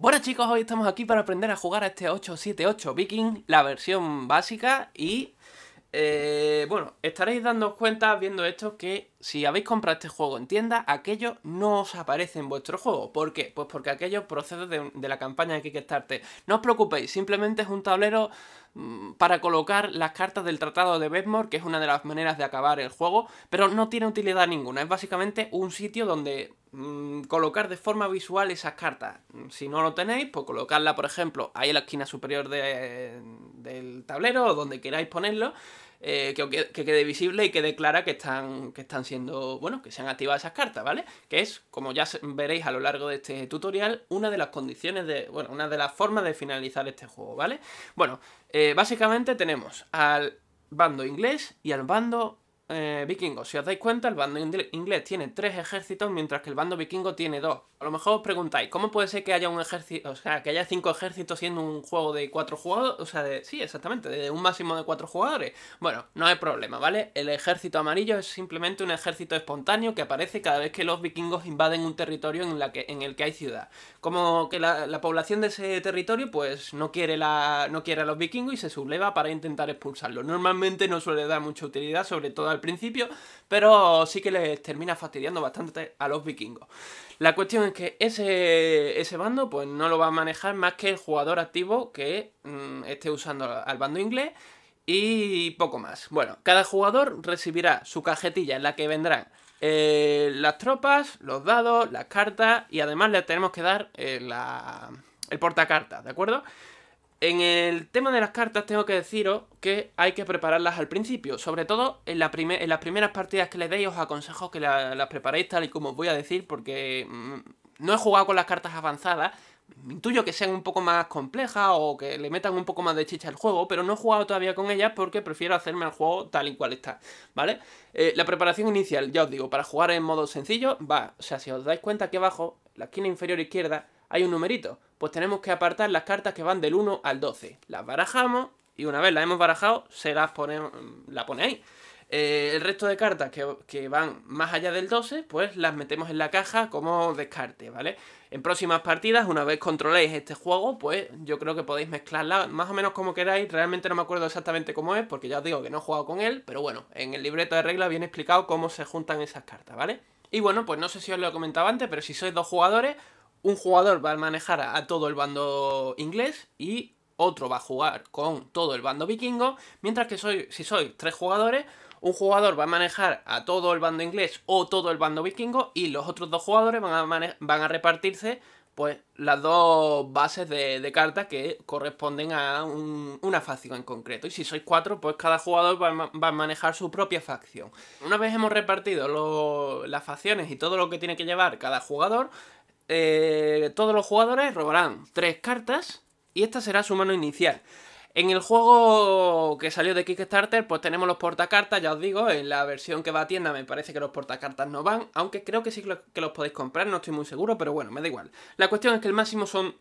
Bueno chicos, hoy estamos aquí para aprender a jugar a este 878 Viking, la versión básica y... Eh, bueno, estaréis dando cuenta viendo esto que si habéis comprado este juego en tienda, aquello no os aparece en vuestro juego. ¿Por qué? Pues porque aquello procede de, de la campaña de Kickstarter. No os preocupéis, simplemente es un tablero Mm, para colocar las cartas del Tratado de Bedmore, que es una de las maneras de acabar el juego, pero no tiene utilidad ninguna. Es básicamente un sitio donde mm, colocar de forma visual esas cartas. Si no lo tenéis, pues colocarla por ejemplo, ahí en la esquina superior eh, del tablero o donde queráis ponerlo eh, que, quede visible y quede clara que están, que están siendo, bueno, que se han activado esas cartas, ¿vale? Que es, como ya veréis a lo largo de este tutorial, una de las condiciones de, bueno, una de las formas de finalizar este juego, ¿vale? Bueno, eh, básicamente tenemos al bando inglés y al bando eh, vikingos. Si os dais cuenta, el bando inglés tiene tres ejércitos, mientras que el bando vikingo tiene dos. A lo mejor os preguntáis, ¿cómo puede ser que haya un ejército, o sea, que haya cinco ejércitos siendo un juego de cuatro jugadores? O sea, sí, exactamente, de un máximo de cuatro jugadores. Bueno, no hay problema, ¿vale? El ejército amarillo es simplemente un ejército espontáneo que aparece cada vez que los vikingos invaden un territorio en, la que, en el que hay ciudad. Como que la, población de ese territorio, pues no quiere, la, no quiere a los vikingos y se subleva para intentar expulsarlos. Normalmente no suele dar mucha utilidad, sobre todo al al principio, pero sí que les termina fastidiando bastante a los vikingos. La cuestión es que ese, ese bando pues no lo va a manejar más que el jugador activo que mm, esté usando al bando inglés y poco más. Bueno, cada jugador recibirá su cajetilla en la que vendrán eh, las tropas, los dados, las cartas y además le tenemos que dar eh, la... el portacarta ¿de acuerdo? En el tema de las cartas tengo que deciros que hay que prepararlas al principio, sobre todo en, las primeras partidas que le deis os aconsejo que las preparéis tal y como os voy a decir porque mm, no he jugado con las cartas avanzadas, intuyo que sean un poco más complejas o que le metan un poco más de chicha al juego, pero no he jugado todavía con ellas porque prefiero hacerme el juego tal y cual está, ¿vale? Eh, la preparación inicial, ya os digo, para jugar en modo sencillo va, o sea, si os dais cuenta aquí abajo, la esquina inferior izquierda, hay un numerito. Pues tenemos que apartar las cartas que van del 1 al 12. Las barajamos y una vez las hemos barajado, se las ponemos, la pone ahí. Eh, el resto de cartas que, que, van más allá del 12, pues las metemos en la caja como descarte, ¿vale? En próximas partidas, una vez controléis este juego, pues yo creo que podéis mezclarla más o menos como queráis. Realmente no me acuerdo exactamente cómo es, porque ya os digo que no he jugado con él, pero bueno, en el libreto de reglas viene explicado cómo se juntan esas cartas, ¿vale? Y bueno, pues no sé si os lo he comentado antes, pero si sois dos jugadores, un jugador va a manejar a todo el bando inglés y otro va a jugar con todo el bando vikingo, mientras que soy, si sois tres jugadores, un jugador va a manejar a todo el bando inglés o todo el bando vikingo y los otros dos jugadores van a, van a repartirse pues las dos bases de, de cartas que corresponden a una facción en concreto. Y si sois cuatro, pues cada jugador va, a, manejar su propia facción. Una vez hemos repartido las facciones y todo lo que tiene que llevar cada jugador, eh, todos los jugadores robarán tres cartas y esta será su mano inicial. En el juego que salió de Kickstarter, pues tenemos los portacartas, ya os digo, en la versión que va a tienda me parece que los portacartas no van, aunque creo que sí que los podéis comprar, no estoy muy seguro, pero bueno, me da igual. La cuestión es que el máximo son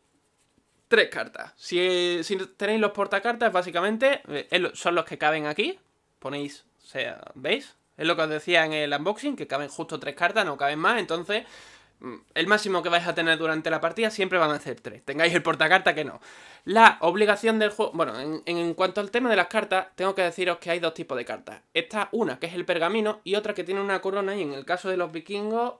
tres cartas. Si, tenéis los portacartas, básicamente eh, son los que caben aquí, ponéis, o sea, ¿veis? Es lo que os decía en el unboxing, que caben justo tres cartas, no caben más, entonces el máximo que vais a tener durante la partida siempre van a ser 3. Tengáis el portacarta que no. La obligación del juego... Bueno, en, cuanto al tema de las cartas, tengo que deciros que hay dos tipos de cartas. Esta, una que es el pergamino y otra que tiene una corona y en el caso de los vikingos...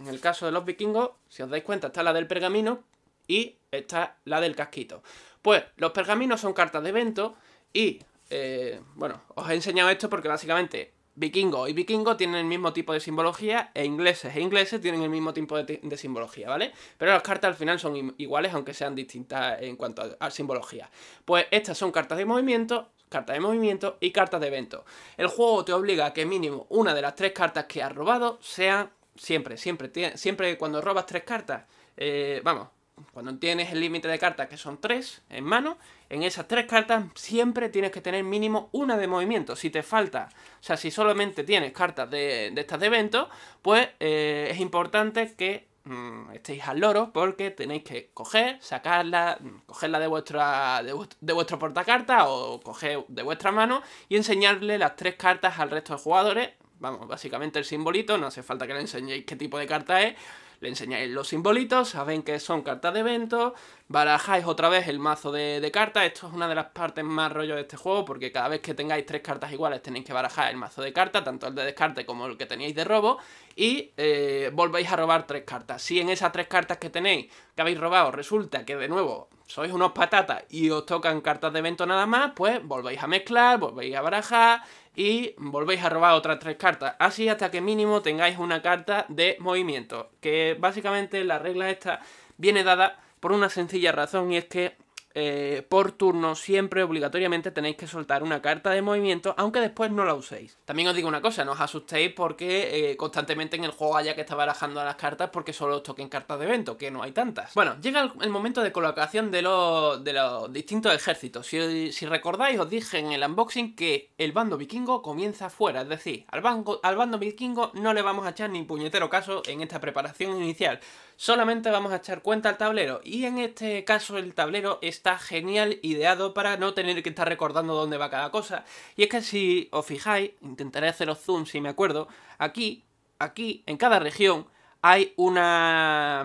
En el caso de los vikingos, si os dais cuenta, está la del pergamino y está la del casquito. Pues los pergaminos son cartas de evento y... Eh, bueno, os he enseñado esto porque básicamente Vikingo y Vikingo tienen el mismo tipo de simbología e ingleses e ingleses tienen el mismo tipo de, simbología, ¿vale? Pero las cartas al final son iguales aunque sean distintas en cuanto a, simbología. Pues estas son cartas de movimiento, cartas de movimiento y cartas de evento. El juego te obliga a que mínimo una de las tres cartas que has robado sean siempre, siempre, siempre cuando robas tres cartas, eh, vamos, cuando tienes el límite de cartas, que son tres en mano, en esas tres cartas siempre tienes que tener mínimo una de movimiento. Si te falta, o sea, si solamente tienes cartas de, estas de evento, pues eh, es importante que mm, estéis al loro porque tenéis que coger, sacarla, mm, cogerla de vuestra de, vuestro, de vuestro portacarta o coger de vuestra mano y enseñarle las tres cartas al resto de jugadores. Vamos, básicamente el simbolito, no hace falta que le enseñéis qué tipo de carta es le enseñáis los simbolitos, saben que son cartas de evento, barajáis otra vez el mazo de, de, cartas, esto es una de las partes más rollo de este juego, porque cada vez que tengáis tres cartas iguales tenéis que barajar el mazo de cartas, tanto el de descarte como el que teníais de robo, y eh, volvéis a robar tres cartas. Si en esas tres cartas que tenéis, que habéis robado, resulta que de nuevo sois unos patatas y os tocan cartas de evento nada más, pues volvéis a mezclar, volvéis a barajar, y volvéis a robar otras tres cartas. Así hasta que mínimo tengáis una carta de movimiento, que básicamente la regla esta viene dada por una sencilla razón y es que eh, por turno siempre obligatoriamente tenéis que soltar una carta de movimiento, aunque después no la uséis. También os digo una cosa, no os asustéis porque eh, constantemente en el juego haya que estar barajando las cartas porque solo os toquen cartas de evento, que no hay tantas. Bueno, llega el, momento de colocación de los, de los distintos ejércitos. Si, recordáis, os dije en el unboxing que el bando vikingo comienza fuera, es decir, al, al bando vikingo no le vamos a echar ni puñetero caso en esta preparación inicial solamente vamos a echar cuenta al tablero. Y en este caso el tablero está genial ideado para no tener que estar recordando dónde va cada cosa. Y es que si os fijáis, intentaré haceros zoom si me acuerdo, aquí, aquí, en cada región, hay una,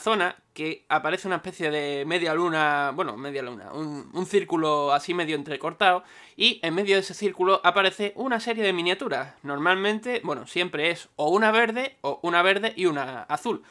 zona que aparece una especie de media luna, bueno, media luna, un, un, círculo así medio entrecortado, y en medio de ese círculo aparece una serie de miniaturas. Normalmente, bueno, siempre es o una verde, o una verde y una azul.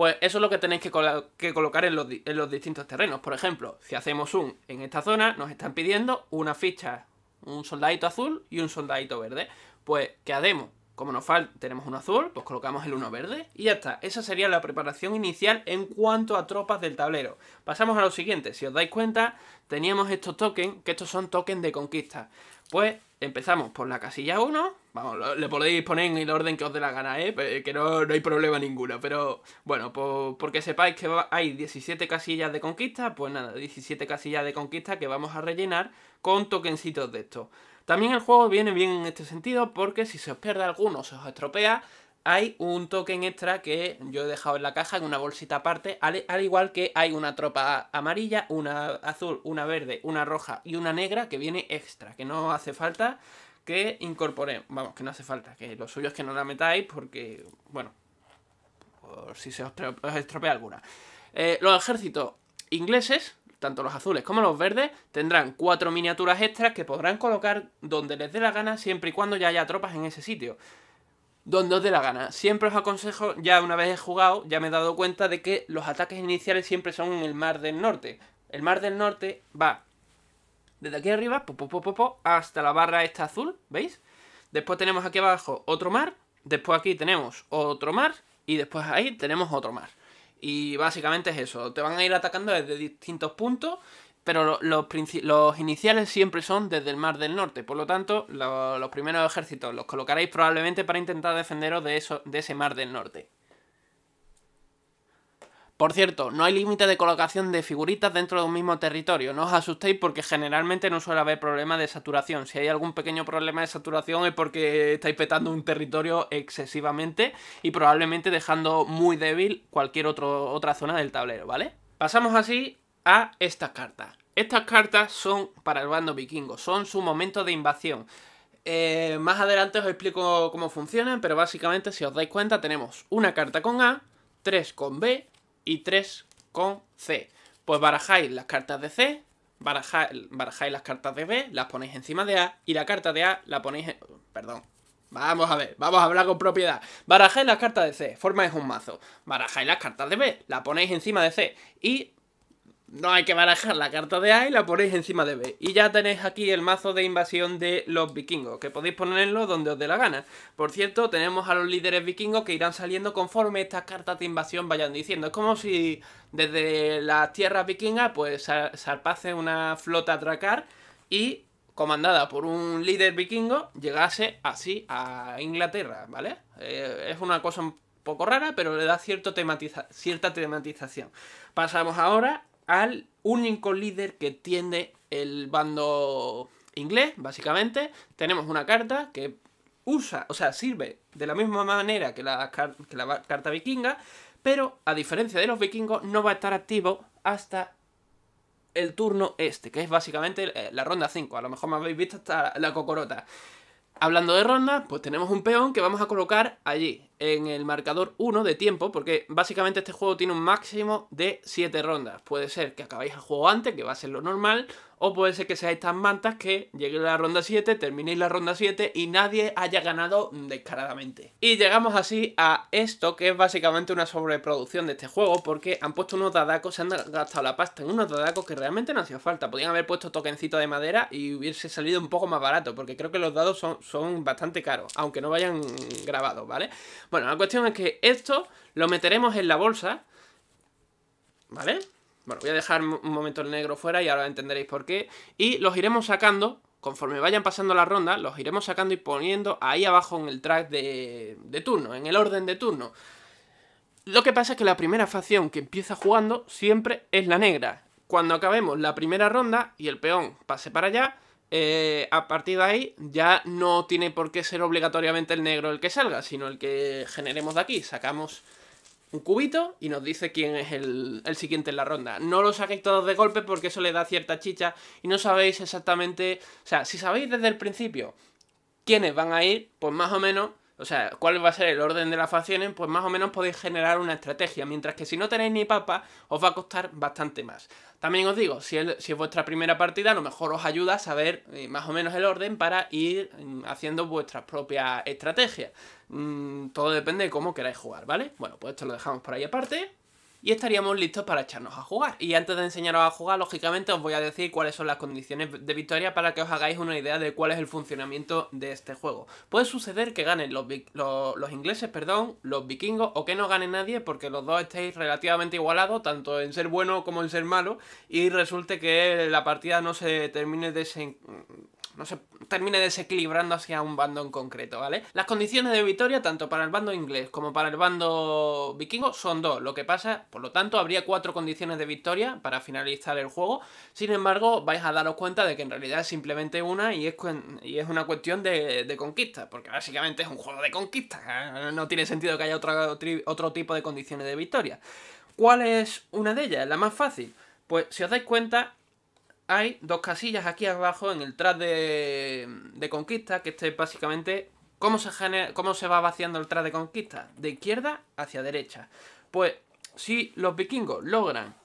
Pues eso es lo que tenéis que, colocar en los, distintos terrenos. Por ejemplo, si hacemos un en esta zona, nos están pidiendo una ficha, un soldadito azul y un soldadito verde. Pues, ¿qué hacemos? Como nos falta, tenemos un azul, pues colocamos el uno verde y ya está. Esa sería la preparación inicial en cuanto a tropas del tablero. Pasamos a lo siguiente. Si os dais cuenta, teníamos estos tokens, que estos son tokens de conquista. Pues Empezamos por la casilla 1. Vamos, le podéis poner en el orden que os dé la gana, ¿eh? Que no, hay problema ninguno. Pero bueno, porque sepáis que hay 17 casillas de conquista, pues nada, 17 casillas de conquista que vamos a rellenar con toquencitos de estos. También el juego viene bien en este sentido porque si se os pierde alguno se os estropea, hay un token extra que yo he dejado en la caja, en una bolsita aparte, al, igual que hay una tropa amarilla, una azul, una verde, una roja y una negra que viene extra, que no hace falta que incorpore, vamos, que no hace falta, que lo suyo es que no la metáis porque, bueno, por si se os, estropea alguna. Eh, los ejércitos ingleses, tanto los azules como los verdes, tendrán cuatro miniaturas extras que podrán colocar donde les dé la gana siempre y cuando ya haya tropas en ese sitio donde os dé la gana. Siempre os aconsejo, ya una vez he jugado, ya me he dado cuenta de que los ataques iniciales siempre son en el mar del norte. El mar del norte va desde aquí arriba, hasta la barra esta azul, ¿veis? Después tenemos aquí abajo otro mar, después aquí tenemos otro mar y después ahí tenemos otro mar. Y básicamente es eso, te van a ir atacando desde distintos puntos pero los, iniciales siempre son desde el Mar del Norte, por lo tanto, los primeros ejércitos los colocaréis probablemente para intentar defenderos de, eso, de ese Mar del Norte. Por cierto, no hay límite de colocación de figuritas dentro de un mismo territorio, no os asustéis porque generalmente no suele haber problema de saturación. Si hay algún pequeño problema de saturación es porque estáis petando un territorio excesivamente y probablemente dejando muy débil cualquier otra zona del tablero, ¿vale? Pasamos así a estas cartas. Estas cartas son para el bando vikingo, son su momento de invasión. Eh, más adelante os explico cómo funcionan, pero básicamente, si os dais cuenta, tenemos una carta con A, tres con B y tres con C. Pues barajáis las cartas de C, barajáis, las cartas de B, las ponéis encima de A y la carta de A la ponéis... Perdón, Vamos a ver, vamos a hablar con propiedad. Barajáis las cartas de C, formáis un mazo. Barajáis las cartas de B, la ponéis encima de C. Y no hay que barajar la carta de A y la ponéis encima de B. Y ya tenéis aquí el mazo de invasión de los vikingos, que podéis ponerlo donde os dé la gana. Por cierto, tenemos a los líderes vikingos que irán saliendo conforme estas cartas de invasión vayan diciendo. Es como si desde las tierras vikingas pues zarpase una flota a atracar y comandada por un líder vikingo llegase así a Inglaterra, ¿vale? Eh, es una cosa un poco rara, pero le da cierto cierta tematización. Pasamos ahora al único líder que tiene el bando inglés, básicamente. Tenemos una carta que usa, o sea, sirve de la misma manera que la, carta vikinga, pero a diferencia de los vikingos no va a estar activo hasta el turno este, que es básicamente eh, la ronda 5. A lo mejor me habéis visto hasta la cocorota. Hablando de ronda, pues tenemos un peón que vamos a colocar allí en el marcador 1 de tiempo, porque básicamente este juego tiene un máximo de 7 rondas. Puede ser que acabéis el juego antes, que va a ser lo normal, o puede ser que seáis tan mantas que llegue a la ronda 7, terminéis la ronda 7 y nadie haya ganado descaradamente. Y llegamos así a esto, que es básicamente una sobreproducción de este juego, porque han puesto unos dadacos, se han gastado la pasta en unos dadacos que realmente no hacía falta. Podían haber puesto toquencitos de madera y hubiese salido un poco más barato, porque creo que los dados son, son bastante caros, aunque no vayan grabados, ¿vale? Bueno, la cuestión es que esto lo meteremos en la bolsa, ¿vale? Bueno, voy a dejar un momento el negro fuera y ahora entenderéis por qué. Y los iremos sacando, conforme vayan pasando las rondas, los iremos sacando y poniendo ahí abajo en el track de, de turno, en el orden de turno. Lo que pasa es que la primera facción que empieza jugando siempre es la negra. Cuando acabemos la primera ronda y el peón pase para allá, eh, a partir de ahí ya no tiene por qué ser obligatoriamente el negro el que salga, sino el que generemos de aquí. Sacamos un cubito y nos dice quién es el, el, siguiente en la ronda. No lo saquéis todos de golpe porque eso le da cierta chicha y no sabéis exactamente... O sea, si sabéis desde el principio quiénes van a ir, pues más o menos o sea, cuál va a ser el orden de las facciones, pues más o menos podéis generar una estrategia, mientras que si no tenéis ni papa, os va a costar bastante más. También os digo, si, es vuestra primera partida, a lo mejor os ayuda a saber eh, más o menos el orden para ir mm, haciendo vuestras propias estrategias. Mm, todo depende de cómo queráis jugar, ¿vale? Bueno, pues esto lo dejamos por ahí aparte y estaríamos listos para echarnos a jugar. Y antes de enseñaros a jugar, lógicamente os voy a decir cuáles son las condiciones de victoria para que os hagáis una idea de cuál es el funcionamiento de este juego. Puede suceder que ganen los, los, ingleses, perdón, los vikingos o que no gane nadie porque los dos estéis relativamente igualados, tanto en ser bueno como en ser malo, y resulte que la partida no se termine de no se termine desequilibrando hacia un bando en concreto, ¿vale? Las condiciones de victoria, tanto para el bando inglés como para el bando vikingo, son dos. Lo que pasa, por lo tanto, habría cuatro condiciones de victoria para finalizar el juego. Sin embargo, vais a daros cuenta de que en realidad es simplemente una y es, una cuestión de, conquista, porque básicamente es un juego de conquista. ¿eh? No tiene sentido que haya otro, otro tipo de condiciones de victoria. ¿Cuál es una de ellas? La más fácil. Pues si os dais cuenta, hay dos casillas aquí abajo en el tras de, conquista, que este es básicamente cómo se, va vaciando el tras de conquista, de izquierda hacia derecha. Pues si los vikingos logran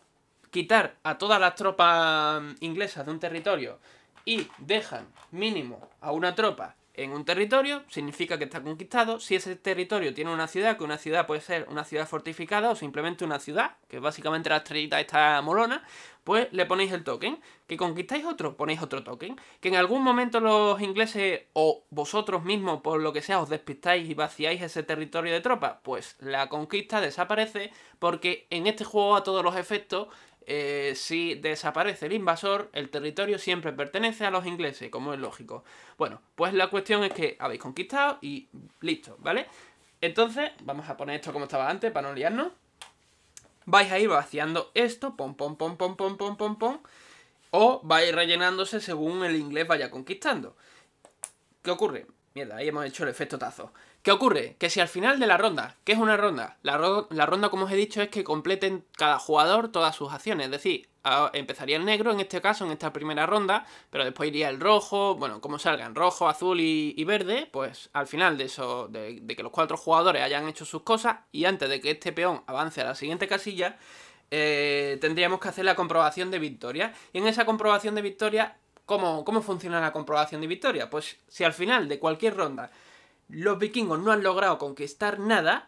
quitar a todas las tropas mm, inglesas de un territorio y dejan mínimo a una tropa en un territorio, significa que está conquistado. Si ese territorio tiene una ciudad, que una ciudad puede ser una ciudad fortificada o simplemente una ciudad, que básicamente la estrellita está molona, pues le ponéis el token. Que conquistáis otro, ponéis otro token. Que en algún momento los ingleses o vosotros mismos, por lo que sea, os despistáis y vaciáis ese territorio de tropas pues la conquista desaparece porque en este juego a todos los efectos eh, si desaparece el invasor, el territorio siempre pertenece a los ingleses, como es lógico. Bueno, pues la cuestión es que habéis conquistado y listo, ¿vale? Entonces, vamos a poner esto como estaba antes para no liarnos. Vais a ir vaciando esto, pom, pom, pom, pom, pom, pom, pom, pom. O vais rellenándose según el inglés vaya conquistando. ¿Qué ocurre? Mierda, ahí hemos hecho el efecto tazo. ¿Qué ocurre? Que si al final de la ronda, ¿qué es una ronda? La, ronda, como os he dicho, es que completen cada jugador todas sus acciones. Es decir, empezaría el negro en este caso, en esta primera ronda, pero después iría el rojo, bueno, como salgan rojo, azul y, verde, pues al final de eso, de, que los cuatro jugadores hayan hecho sus cosas y antes de que este peón avance a la siguiente casilla, eh, tendríamos que hacer la comprobación de victoria. Y en esa comprobación de victoria, ¿cómo, ¿cómo funciona la comprobación de victoria? Pues si al final de cualquier ronda los vikingos no han logrado conquistar nada,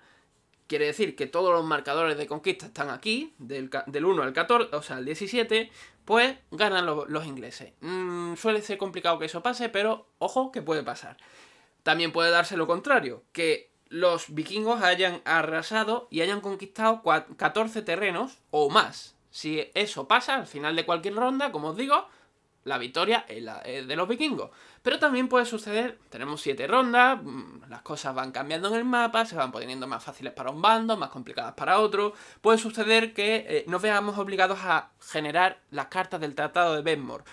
quiere decir que todos los marcadores de conquista están aquí, del, 1 al 14, o sea, al 17, pues ganan los, ingleses. Mm, suele ser complicado que eso pase, pero ojo que puede pasar. También puede darse lo contrario, que los vikingos hayan arrasado y hayan conquistado 14 terrenos o más. Si eso pasa al final de cualquier ronda, como os digo, la victoria es de los vikingos. Pero también puede suceder, tenemos siete rondas, mm, las cosas van cambiando en el mapa, se van poniendo más fáciles para un bando, más complicadas para otro. Puede suceder que eh, nos veamos obligados a generar las cartas del Tratado de Benmore.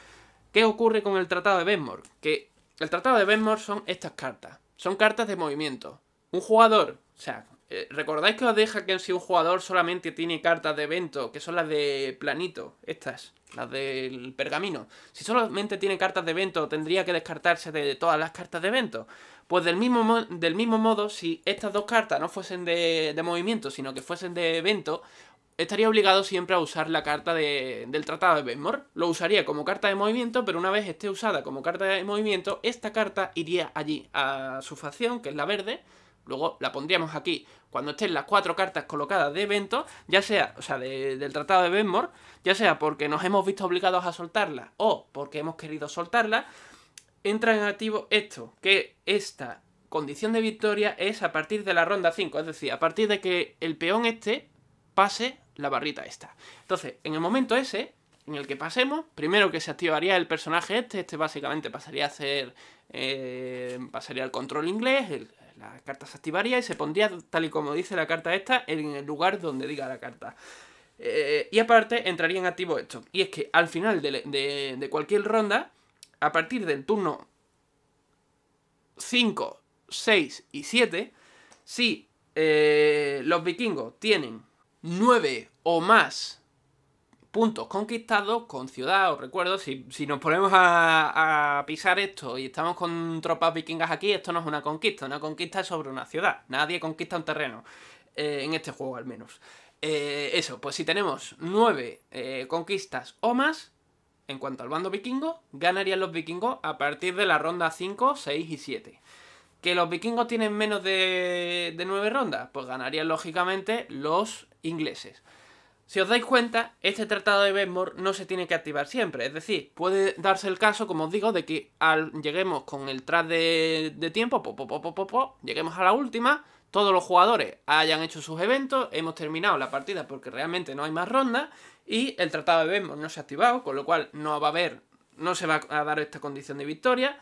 ¿Qué ocurre con el Tratado de Benmore? Que el Tratado de Benmore son estas cartas, son cartas de movimiento. Un jugador, o sea, eh, ¿recordáis que os deja que si un jugador solamente tiene cartas de evento, que son las de planito, estas? las del pergamino. Si solamente tiene cartas de evento, tendría que descartarse de todas las cartas de evento. Pues del mismo, del mismo modo, si estas dos cartas no fuesen de, de movimiento, sino que fuesen de evento, estaría obligado siempre a usar la carta del Tratado de Besmor. Lo usaría como carta de movimiento, pero una vez esté usada como carta de movimiento, esta carta iría allí a su facción, que es la verde. Luego la pondríamos aquí cuando estén las cuatro cartas colocadas de evento, ya sea, o sea, del tratado de Benmore, ya sea porque nos hemos visto obligados a soltarla o porque hemos querido soltarla, entra en activo esto, que esta condición de victoria es a partir de la ronda 5, es decir, a partir de que el peón este pase la barrita esta. Entonces, en el momento ese, en el que pasemos, primero que se activaría el personaje este, este básicamente pasaría a ser, eh, pasaría al control inglés, el, la carta se activaría y se pondría, tal y como dice la carta esta, en el lugar donde diga la carta. Eh, y aparte entraría en activo esto. Y es que al final de, cualquier ronda, a partir del turno 5, 6 y 7, si eh, los vikingos tienen 9 o más puntos conquistados con ciudad, os recuerdo, si, nos ponemos a, pisar esto y estamos con tropas vikingas aquí, esto no es una conquista, una conquista es sobre una ciudad, nadie conquista un terreno, eh, en este juego al menos. Eh, eso, pues si tenemos nueve eh, conquistas o más, en cuanto al bando vikingo, ganarían los vikingos a partir de la ronda 5, 6 y 7. ¿Que los vikingos tienen menos de, de 9 rondas? Pues ganarían lógicamente los ingleses. Si os dais cuenta, este tratado de Bedmore no se tiene que activar siempre, es decir, puede darse el caso, como os digo, de que al, lleguemos con el tras de, tiempo, lleguemos a la última, todos los jugadores hayan hecho sus eventos, hemos terminado la partida porque realmente no hay más rondas y el tratado de Bedmore no se ha activado, con lo cual no va a haber, no se va a dar esta condición de victoria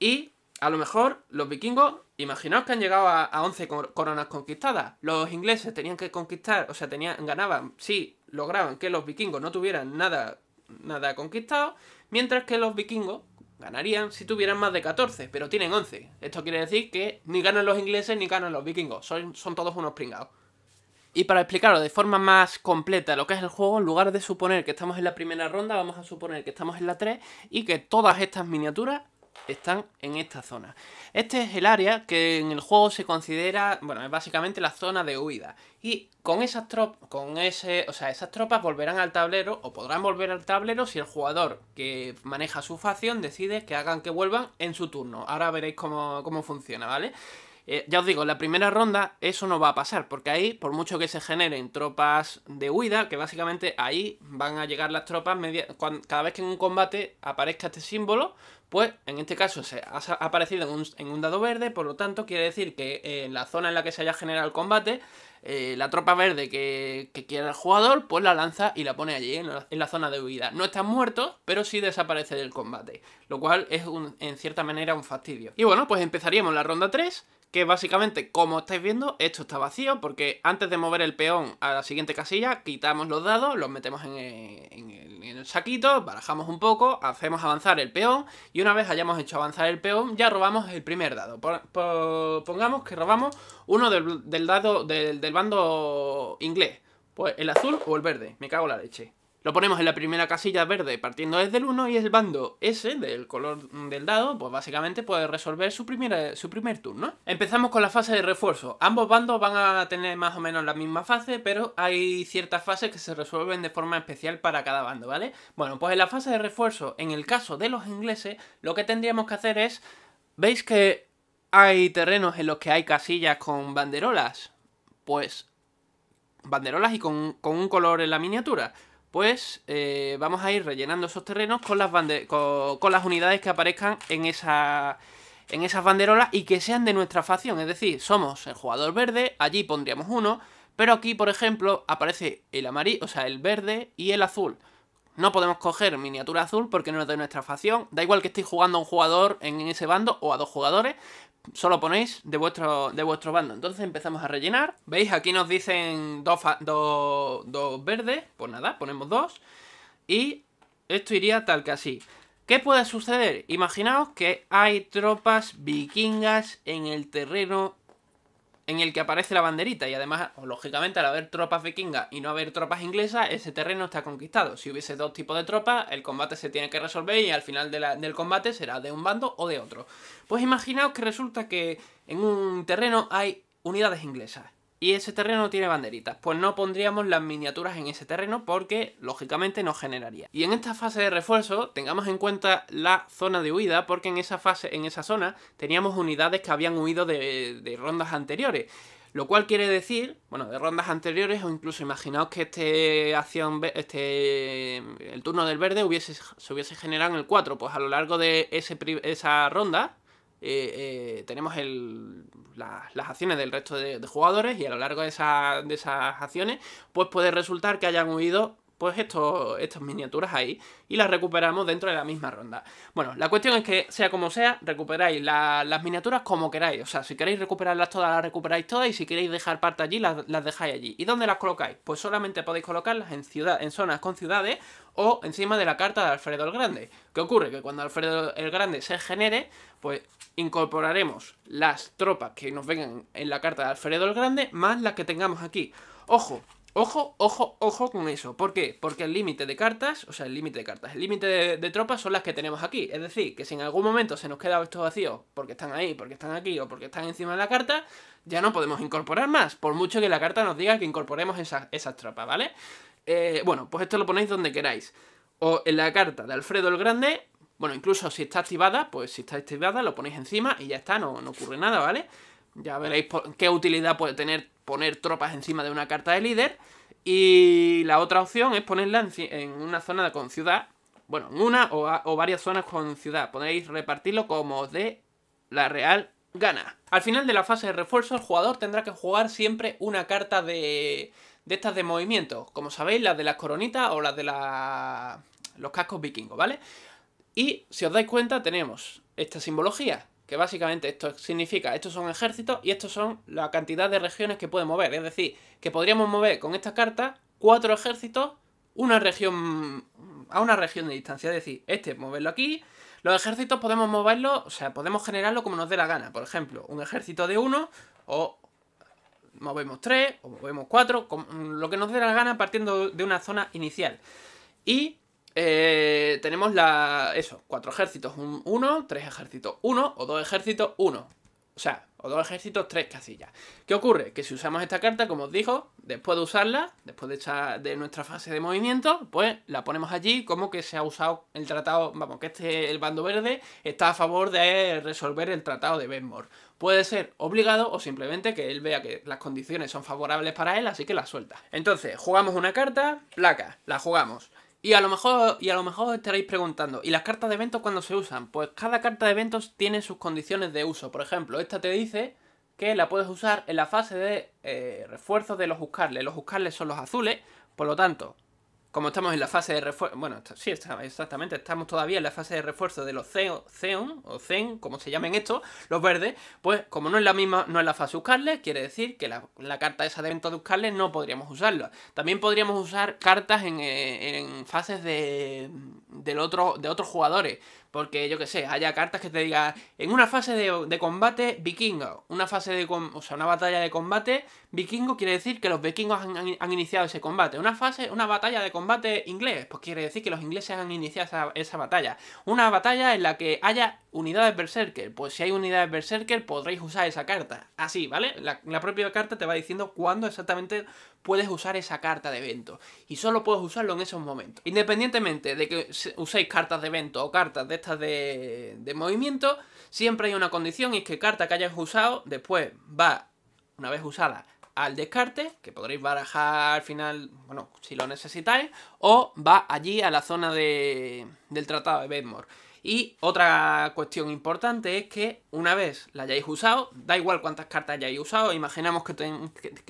y a lo mejor los vikingos Imaginaos que han llegado a, 11 coronas conquistadas. Los ingleses tenían que conquistar, o sea, tenían, ganaban, si lograban que los vikingos no tuvieran nada, nada conquistado, mientras que los vikingos ganarían si tuvieran más de 14, pero tienen 11. Esto quiere decir que ni ganan los ingleses ni ganan los vikingos, son, son todos unos pringados. Y para explicarlo de forma más completa lo que es el juego, en lugar de suponer que estamos en la primera ronda, vamos a suponer que estamos en la 3 y que todas estas miniaturas están en esta zona. Este es el área que en el juego se considera, bueno, es básicamente la zona de huida. Y con esas tropas, con ese, o sea, esas tropas volverán al tablero o podrán volver al tablero si el jugador que maneja su facción decide que hagan que vuelvan en su turno. Ahora veréis cómo, cómo funciona, ¿vale? Eh, ya os digo, la primera ronda eso no va a pasar, porque ahí, por mucho que se generen tropas de huida, que básicamente ahí van a llegar las tropas cada vez que en un combate aparezca este símbolo, pues en este caso se ha aparecido en un, dado verde, por lo tanto quiere decir que eh, en la zona en la que se haya generado el combate, eh, la tropa verde que, quiera el jugador, pues la lanza y la pone allí, en la, zona de huida. No están muertos, pero sí desaparece del combate, lo cual es en cierta manera un fastidio. Y bueno, pues empezaríamos la ronda 3, que básicamente, como estáis viendo, esto está vacío porque antes de mover el peón a la siguiente casilla, quitamos los dados, los metemos eh, en el, en el, saquito, barajamos un poco, hacemos avanzar el peón y una vez hayamos hecho avanzar el peón, ya robamos el primer dado. pongamos que robamos uno del, del dado del, del bando inglés, pues el azul o el verde, me cago en la leche. Lo ponemos en la primera casilla verde partiendo desde el 1 y el bando S del color del dado, pues básicamente puede resolver su, primera, su primer turno. Empezamos con la fase de refuerzo. Ambos bandos van a tener más o menos la misma fase, pero hay ciertas fases que se resuelven de forma especial para cada bando, ¿vale? Bueno, pues en la fase de refuerzo, en el caso de los ingleses, lo que tendríamos que hacer es... ¿Veis que hay terrenos en los que hay casillas con banderolas? Pues banderolas y con, con un color en la miniatura pues eh, vamos a ir rellenando esos terrenos con las, las unidades que aparezcan en, esa, en esas banderolas y que sean de nuestra facción. Es decir, somos el jugador verde, allí pondríamos uno, pero aquí, por ejemplo, aparece el amarillo, o sea, el verde y el azul. No podemos coger miniatura azul porque no es de nuestra facción. Da igual que estéis jugando a un jugador en ese bando o a dos jugadores, solo ponéis de vuestro, de vuestro bando. Entonces empezamos a rellenar. ¿Veis? Aquí nos dicen dos, dos, dos verdes. Pues nada, ponemos dos. Y esto iría tal que así. ¿Qué puede suceder? Imaginaos que hay tropas vikingas en el terreno en el que aparece la banderita y además, lógicamente, al haber tropas vikingas y no haber tropas inglesas, ese terreno está conquistado. Si hubiese dos tipos de tropas, el combate se tiene que resolver y al final del combate será de un bando o de otro. Pues imaginaos que resulta que en un terreno hay unidades inglesas y ese terreno no tiene banderitas. Pues no pondríamos las miniaturas en ese terreno porque, lógicamente, no generaría. Y en esta fase de refuerzo, tengamos en cuenta la zona de huida, porque en esa fase, en esa zona, teníamos unidades que habían huido de, rondas anteriores. Lo cual quiere decir, bueno, de rondas anteriores, o incluso imaginaos que este acción, este, el turno del verde hubiese, se hubiese generado en el 4, pues a lo largo de ese, esa ronda, eh, eh, tenemos las acciones del resto de, jugadores y a lo largo de, de esas acciones, pues puede resultar que hayan huido pues estas miniaturas ahí y las recuperamos dentro de la misma ronda. Bueno, la cuestión es que, sea como sea, recuperáis las miniaturas como queráis. O sea, si queréis recuperarlas todas, las recuperáis todas y si queréis dejar parte allí, las, dejáis allí. ¿Y dónde las colocáis? Pues solamente podéis colocarlas en, ciudad, en zonas con ciudades o encima de la carta de Alfredo el Grande. ¿Qué ocurre? Que cuando Alfredo el Grande se genere, pues incorporaremos las tropas que nos vengan en la carta de Alfredo el Grande más las que tengamos aquí. Ojo, Ojo, ojo, ojo con eso. ¿Por qué? Porque el límite de cartas, o sea, el límite de cartas, el límite de, tropas son las que tenemos aquí. Es decir, que si en algún momento se nos queda esto vacíos porque están ahí, porque están aquí o porque están encima de la carta, ya no podemos incorporar más, por mucho que la carta nos diga que incorporemos esas, tropas, ¿vale? Eh, bueno, pues esto lo ponéis donde queráis. O en la carta de Alfredo el Grande, bueno, incluso si está activada, pues si está activada lo ponéis encima y ya está, no, ocurre nada, ¿vale? vale ya veréis qué utilidad puede tener poner tropas encima de una carta de líder. Y la otra opción es ponerla en, una zona con ciudad. Bueno, en una o, varias zonas con ciudad. Podéis repartirlo como de la real gana. Al final de la fase de refuerzo, el jugador tendrá que jugar siempre una carta de, de estas de movimiento. Como sabéis, las de las coronitas o las de los cascos vikingos, ¿vale? Y si os dais cuenta, tenemos esta simbología, que básicamente esto significa, estos son ejércitos y estos son la cantidad de regiones que puede mover. Es decir, que podríamos mover con esta carta cuatro ejércitos una región a una región de distancia. Es decir, este moverlo aquí, los ejércitos podemos moverlo, o sea, podemos generarlo como nos dé la gana. Por ejemplo, un ejército de uno o movemos tres o movemos cuatro, lo que nos dé la gana partiendo de una zona inicial. Y eh, tenemos la. Eso, cuatro ejércitos, un, uno, tres ejércitos, uno, o dos ejércitos, uno. O sea, o dos ejércitos, tres casillas. ¿Qué ocurre? Que si usamos esta carta, como os dijo, después de usarla, después de, de nuestra fase de movimiento, pues la ponemos allí como que se ha usado el tratado, vamos, que este, el bando verde, está a favor de resolver el tratado de Benmore. Puede ser obligado o simplemente que él vea que las condiciones son favorables para él, así que la suelta. Entonces, jugamos una carta, placa, la jugamos. Y a, lo mejor, y a lo mejor estaréis preguntando, ¿y las cartas de eventos cuándo se usan? Pues cada carta de eventos tiene sus condiciones de uso. Por ejemplo, esta te dice que la puedes usar en la fase de eh, refuerzo de los buscarles Los buscarles son los azules, por lo tanto, como estamos en la fase de refuerzo, bueno, sí, exactamente, estamos todavía en la fase de refuerzo de los ceon o Zen, como se llamen estos, los verdes, pues como no es la misma, no es la fase uscarles, quiere decir que la, carta esa de evento de buscarles no podríamos usarla. También podríamos usar cartas en, eh, en fases de, del otro, de otros jugadores, porque yo que sé, haya cartas que te digan, en una fase de, combate vikingo, una fase de, o sea, una batalla de combate vikingo quiere decir que los vikingos han, iniciado ese combate. Una fase, una batalla de combate inglés, pues quiere decir que los ingleses han iniciado esa, batalla. Una batalla en la que haya unidades berserker, pues si hay unidades berserker podréis usar esa carta. Así, ¿vale? la propia carta te va diciendo cuándo exactamente puedes usar esa carta de evento. Y solo puedes usarlo en esos momentos. Independientemente de que uséis cartas de evento o cartas de estas de, movimiento, siempre hay una condición y es que carta que hayas usado después va, una vez usada, al descarte, que podréis barajar al final, bueno, si lo necesitáis, o va allí a la zona del tratado de Bedmore. Y otra cuestión importante es que una vez la hayáis usado, da igual cuántas cartas hayáis usado, imaginamos que,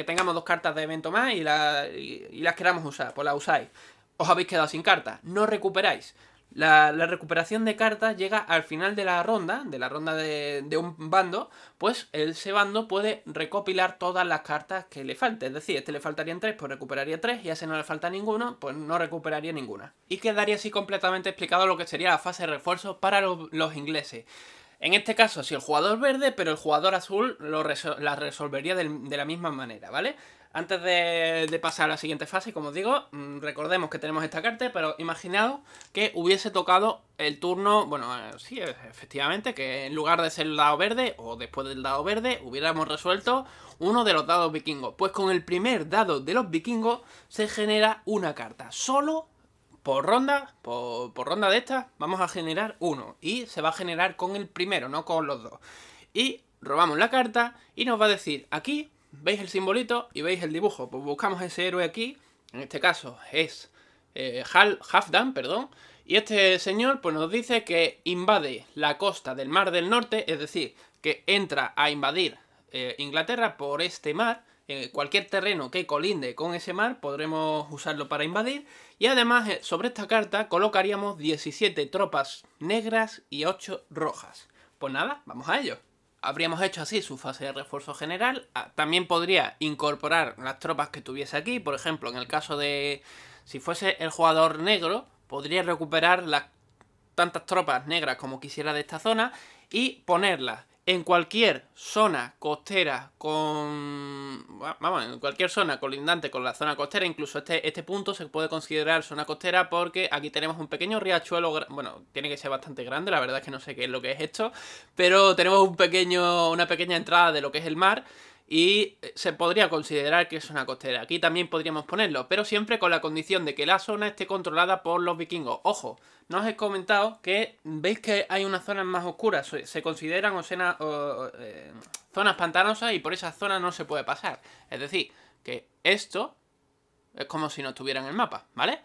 tengamos dos cartas de evento más y, y las queramos usar, pues las usáis. Os habéis quedado sin cartas, no recuperáis. La, recuperación de cartas llega al final de la ronda, de la ronda de, un bando, pues ese bando puede recopilar todas las cartas que le falten. Es decir, este le faltarían tres, pues recuperaría tres, y a ese no le falta ninguno, pues no recuperaría ninguna. Y quedaría así completamente explicado lo que sería la fase de refuerzo para los, ingleses. En este caso, si el jugador verde, pero el jugador azul lo la resolvería de la misma manera, ¿vale? Antes de, pasar a la siguiente fase, como os digo, mm, recordemos que tenemos esta carta, pero imaginaos que hubiese tocado el turno, bueno, eh, sí, e- efectivamente, que en lugar de ser el dado verde o después del dado verde, hubiéramos resuelto uno de los dados vikingos. Pues con el primer dado de los vikingos se genera una carta, solo por ronda, por ronda de estas, vamos a generar uno. Y se va a generar con el primero, no con los dos. Y robamos la carta y nos va a decir aquí veis el simbolito y veis el dibujo. Pues buscamos ese héroe aquí, en este caso es eh, Halfdan, perdón, y este señor pues nos dice que invade la costa del Mar del Norte, es decir, que entra a invadir eh, Inglaterra por este mar, eh, cualquier terreno que colinde con ese mar podremos usarlo para invadir, y además eh, sobre esta carta colocaríamos 17 tropas negras y 8 rojas. Pues nada, vamos a ello habríamos hecho así su fase de refuerzo general. Ah, también podría incorporar las tropas que tuviese aquí. Por ejemplo, en el caso de... Si fuese el jugador negro, podría recuperar las tantas tropas negras como quisiera de esta zona y ponerlas en cualquier zona costera con... Vamos, en cualquier zona colindante con la zona costera, incluso este, este punto se puede considerar zona costera porque aquí tenemos un pequeño riachuelo, bueno, tiene que ser bastante grande, la verdad es que no sé qué es lo que es esto, pero tenemos un pequeño, una pequeña entrada de lo que es el mar y eh, se podría considerar que es una costera. Aquí también podríamos ponerlo, pero siempre con la condición de que la zona esté controlada por los vikingos. Ojo, no os he comentado que veis que hay unas zonas más oscuras, se consideran eh, zonas pantanosas y por esas zonas no se puede pasar. Es decir, que esto es como si no estuviera en el mapa, ¿vale?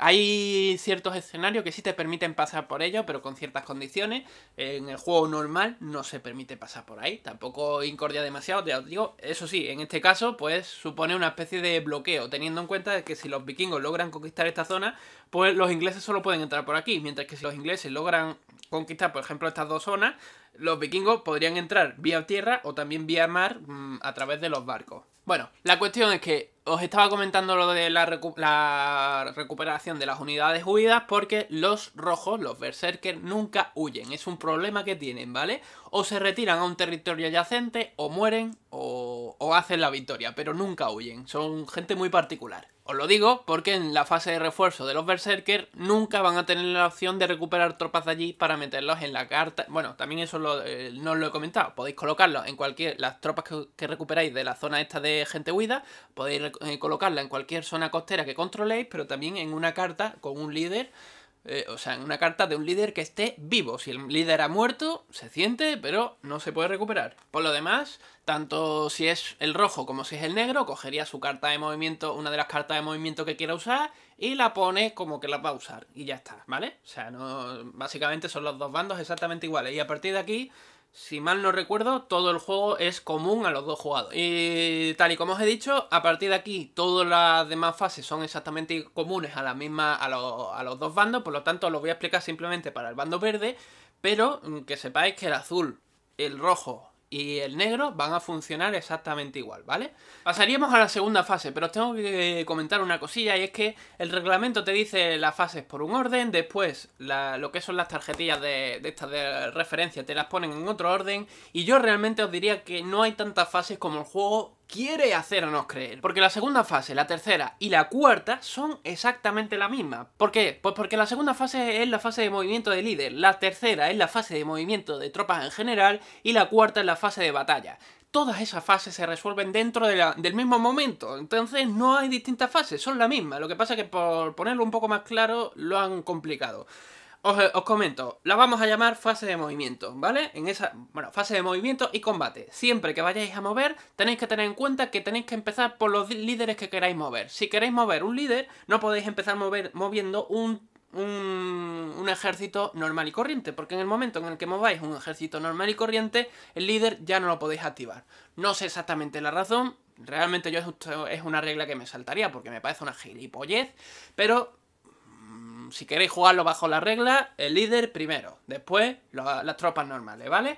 Hay ciertos escenarios que sí te permiten pasar por ellos, pero con ciertas condiciones. En el juego normal no se permite pasar por ahí. Tampoco incordia demasiado, ya os digo. Eso sí, en este caso, pues supone una especie de bloqueo, teniendo en cuenta que si los vikingos logran conquistar esta zona, pues los ingleses solo pueden entrar por aquí. Mientras que si los ingleses logran conquistar, por ejemplo, estas dos zonas, los vikingos podrían entrar vía tierra o también vía mar mm, a través de los barcos. Bueno, la cuestión es que os estaba comentando lo de la, recuperación de las unidades huidas porque los rojos, los berserkers, nunca huyen. Es un problema que tienen, ¿vale? O se retiran a un territorio adyacente, o mueren, o hacen la victoria, pero nunca huyen. Son gente muy particular. Os lo digo porque en la fase de refuerzo de los Berserker nunca van a tener la opción de recuperar tropas de allí para meterlos en la carta. Bueno, también eso eh, no os lo he comentado. Podéis colocarlos en cualquier... Las tropas que, recuperáis de la zona esta de gente huida, podéis colocarlas eh, colocarla en cualquier zona costera que controléis, pero también en una carta con un líder eh, o sea, en una carta de un líder que esté vivo. Si el líder ha muerto, se siente, pero no se puede recuperar. Por lo demás, tanto si es el rojo como si es el negro, cogería su carta de movimiento, una de las cartas de movimiento que quiera usar, y la pone como que la va a usar. Y ya está, ¿vale? O sea, no, básicamente son los dos bandos exactamente iguales. Y a partir de aquí, si mal no recuerdo, todo el juego es común a los dos jugadores Y tal y como os he dicho, a partir de aquí todas las demás fases son exactamente comunes a, la misma, a, los, a los dos bandos, por lo tanto lo voy a explicar simplemente para el bando verde, pero mm, que sepáis que el azul, el rojo y el negro van a funcionar exactamente igual, ¿vale? Pasaríamos a la segunda fase, pero os tengo que eh, comentar una cosilla y es que el reglamento te dice las fases por un orden, después lo que son las tarjetillas de, de estas de referencia te las ponen en otro orden y yo realmente os diría que no hay tantas fases como el juego quiere hacernos creer. Porque la segunda fase, la tercera y la cuarta son exactamente la misma. ¿Por qué? Pues porque la segunda fase es la fase de movimiento de líder, la tercera es la fase de movimiento de tropas en general y la cuarta es la fase de batalla todas esas fases se resuelven dentro del mismo momento. Entonces no hay distintas fases, son la misma. Lo que pasa es que por ponerlo un poco más claro lo han complicado. Eh, os, comento, la vamos a llamar fase de movimiento, ¿vale? En esa, bueno, fase de movimiento y combate. Siempre que vayáis a mover, tenéis que tener en cuenta que tenéis que empezar por los líderes que queráis mover. Si queréis mover un líder, no podéis empezar mover, moviendo un, un ejército normal y corriente, porque en el momento en el que mováis un ejército normal y corriente, el líder ya no lo podéis activar. No sé exactamente la razón, realmente yo es una regla que me saltaría, porque me parece una gilipollez, pero si queréis jugarlo bajo la regla, el líder primero, después las tropas normales, ¿vale?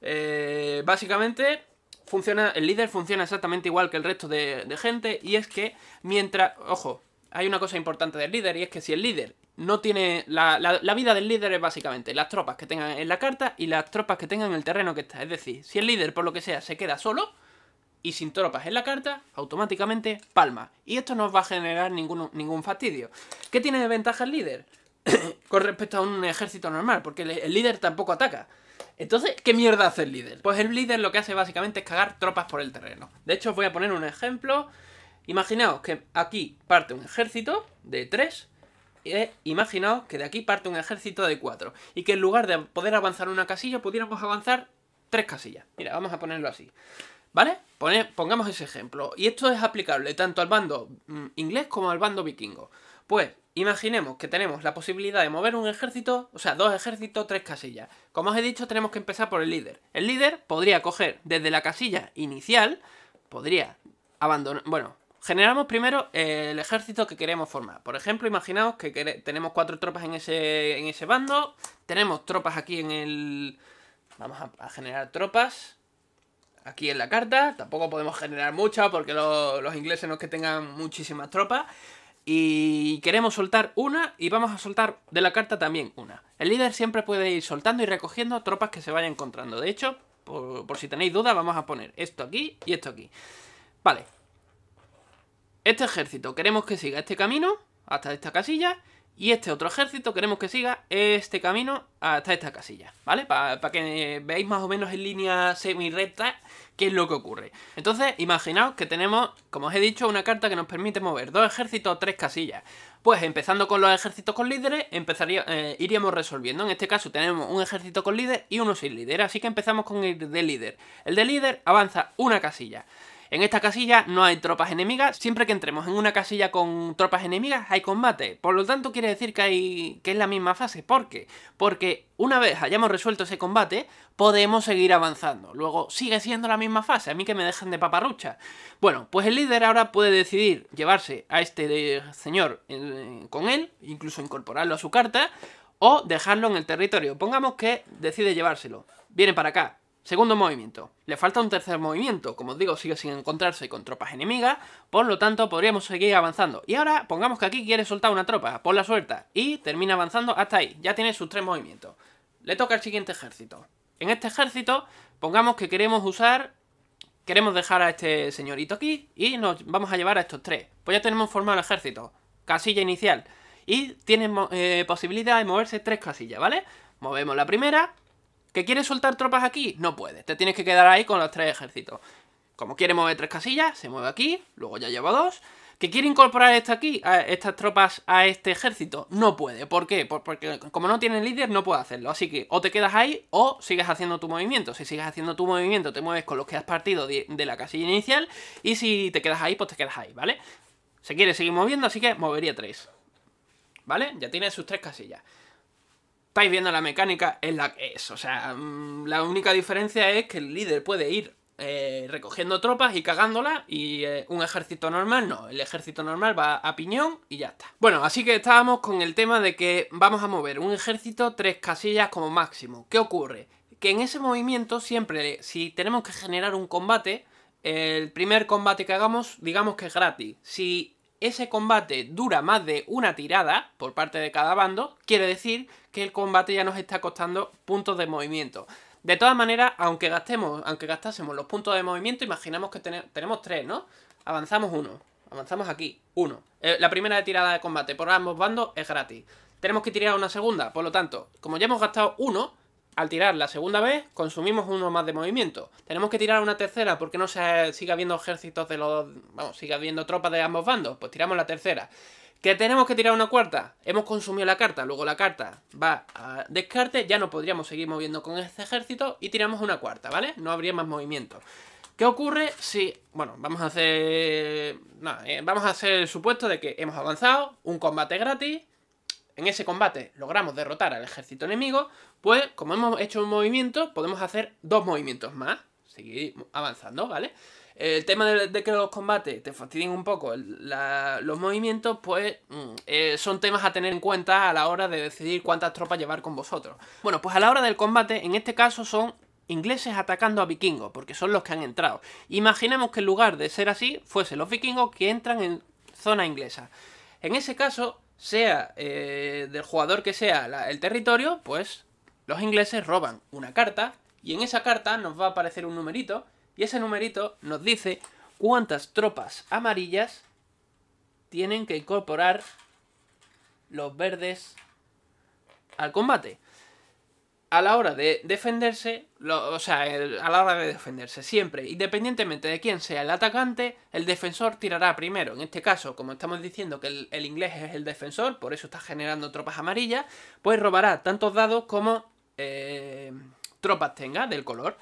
Eh, básicamente, funciona, el líder funciona exactamente igual que el resto de, gente y es que mientras, ojo, hay una cosa importante del líder y es que si el líder no tiene. La, la, vida del líder es básicamente las tropas que tengan en la carta y las tropas que tengan en el terreno que está. Es decir, si el líder, por lo que sea, se queda solo, y sin tropas en la carta, automáticamente palma. Y esto no va a generar ningún, ningún fastidio. ¿Qué tiene de ventaja el líder? Con respecto a un ejército normal, porque el líder tampoco ataca. Entonces, ¿qué mierda hace el líder? Pues el líder lo que hace básicamente es cagar tropas por el terreno. De hecho, os voy a poner un ejemplo. Imaginaos que aquí parte un ejército de 3 e imaginaos que de aquí parte un ejército de 4 y que en lugar de poder avanzar una casilla pudiéramos avanzar tres casillas. Mira, vamos a ponerlo así. ¿Vale? pongamos ese ejemplo. Y esto es aplicable tanto al bando mm, inglés como al bando vikingo. Pues imaginemos que tenemos la posibilidad de mover un ejército, o sea, dos ejércitos, tres casillas. Como os he dicho, tenemos que empezar por el líder. El líder podría coger desde la casilla inicial, podría abandonar, bueno, generamos primero el ejército que queremos formar. Por ejemplo, imaginaos que tenemos cuatro tropas en ese, bando, tenemos tropas aquí en el... Vamos a generar tropas aquí en la carta. Tampoco podemos generar mucha porque los ingleses no es que tengan muchísimas tropas. Y queremos soltar una y vamos a soltar de la carta también una. El líder siempre puede ir soltando y recogiendo tropas que se vaya encontrando. De hecho, por, por si tenéis dudas, vamos a poner esto aquí y esto aquí. Vale. Este ejército queremos que siga este camino hasta esta casilla y este otro ejército queremos que siga este camino hasta esta casilla, ¿vale? Para que veáis más o menos en línea semi qué es lo que ocurre. Entonces, imaginaos que tenemos, como os he dicho, una carta que nos permite mover dos ejércitos o tres casillas. Pues empezando con los ejércitos con líderes, eh, iríamos resolviendo. En este caso tenemos un ejército con líder y uno sin líder, así que empezamos con el de líder. El de líder avanza una casilla. En esta casilla no hay tropas enemigas, siempre que entremos en una casilla con tropas enemigas hay combate, por lo tanto quiere decir que, hay... que es la misma fase, ¿por qué? Porque una vez hayamos resuelto ese combate, podemos seguir avanzando. Luego sigue siendo la misma fase, a mí que me dejan de paparrucha. Bueno, pues el líder ahora puede decidir llevarse a este eh, señor eh, con él, incluso incorporarlo a su carta, o dejarlo en el territorio. Pongamos que decide llevárselo. Viene para acá, Segundo movimiento. Le falta un tercer movimiento, como os digo, sigue sin encontrarse con tropas enemigas, por lo tanto podríamos seguir avanzando. Y ahora, pongamos que aquí quiere soltar una tropa, por la suelta, y termina avanzando hasta ahí, ya tiene sus tres movimientos. Le toca al siguiente ejército. En este ejército, pongamos que queremos usar... Queremos dejar a este señorito aquí y nos vamos a llevar a estos tres. Pues ya tenemos formado el ejército. Casilla inicial. Y tiene eh, posibilidad de moverse tres casillas, ¿vale? Movemos la primera, ¿Que quiere soltar tropas aquí? No puede, te tienes que quedar ahí con los tres ejércitos. Como quiere mover tres casillas, se mueve aquí, luego ya lleva dos. ¿Que quiere incorporar esto aquí, estas tropas a este ejército? No puede. ¿Por qué? Porque como no tiene líder, no puede hacerlo. Así que o te quedas ahí o sigues haciendo tu movimiento. Si sigues haciendo tu movimiento, te mueves con los que has partido de la casilla inicial. Y si te quedas ahí, pues te quedas ahí, ¿vale? Se quiere seguir moviendo, así que movería tres. ¿Vale? Ya tiene sus tres casillas estáis viendo la mecánica, en la que es. O sea, mm, la única diferencia es que el líder puede ir eh, recogiendo tropas y cagándolas y eh, un ejército normal no, el ejército normal va a piñón y ya está. Bueno, así que estábamos con el tema de que vamos a mover un ejército tres casillas como máximo. ¿Qué ocurre? Que en ese movimiento siempre, si tenemos que generar un combate, el primer combate que hagamos, digamos que es gratis. Si ese combate dura más de una tirada por parte de cada bando, quiere decir que el combate ya nos está costando puntos de movimiento. De todas maneras, aunque gastemos, aunque gastásemos los puntos de movimiento, imaginamos que tenemos tres, ¿no? Avanzamos uno. Avanzamos aquí, uno. Eh, la primera tirada de combate por ambos bandos es gratis. Tenemos que tirar una segunda, por lo tanto, como ya hemos gastado uno, al tirar la segunda vez, consumimos uno más de movimiento. Tenemos que tirar una tercera porque no se sigue habiendo ejércitos de los... Vamos, sigue habiendo tropas de ambos bandos. Pues tiramos la tercera. ¿Que tenemos que tirar una cuarta? Hemos consumido la carta, luego la carta va a descarte, ya no podríamos seguir moviendo con este ejército y tiramos una cuarta, ¿vale? No habría más movimiento. ¿Qué ocurre si... Bueno, vamos a hacer... Eh, vamos a hacer el supuesto de que hemos avanzado, un combate gratis, en ese combate logramos derrotar al ejército enemigo, pues, como hemos hecho un movimiento, podemos hacer dos movimientos más. Seguir avanzando, ¿vale? El tema de, que los combates te fastidien un poco los movimientos, pues mm, eh, son temas a tener en cuenta a la hora de decidir cuántas tropas llevar con vosotros. Bueno, pues a la hora del combate, en este caso son ingleses atacando a vikingos, porque son los que han entrado. Imaginemos que en lugar de ser así, fuese los vikingos que entran en zona inglesa. En ese caso, sea eh, del jugador que sea el territorio, pues los ingleses roban una carta y en esa carta nos va a aparecer un numerito y ese numerito nos dice cuántas tropas amarillas tienen que incorporar los verdes al combate. A la hora de defenderse, o sea, a la hora de defenderse siempre, independientemente de quién sea el atacante, el defensor tirará primero. En este caso, como estamos diciendo que el inglés es el defensor, por eso está generando tropas amarillas, pues robará tantos dados como eh, tropas tenga del color.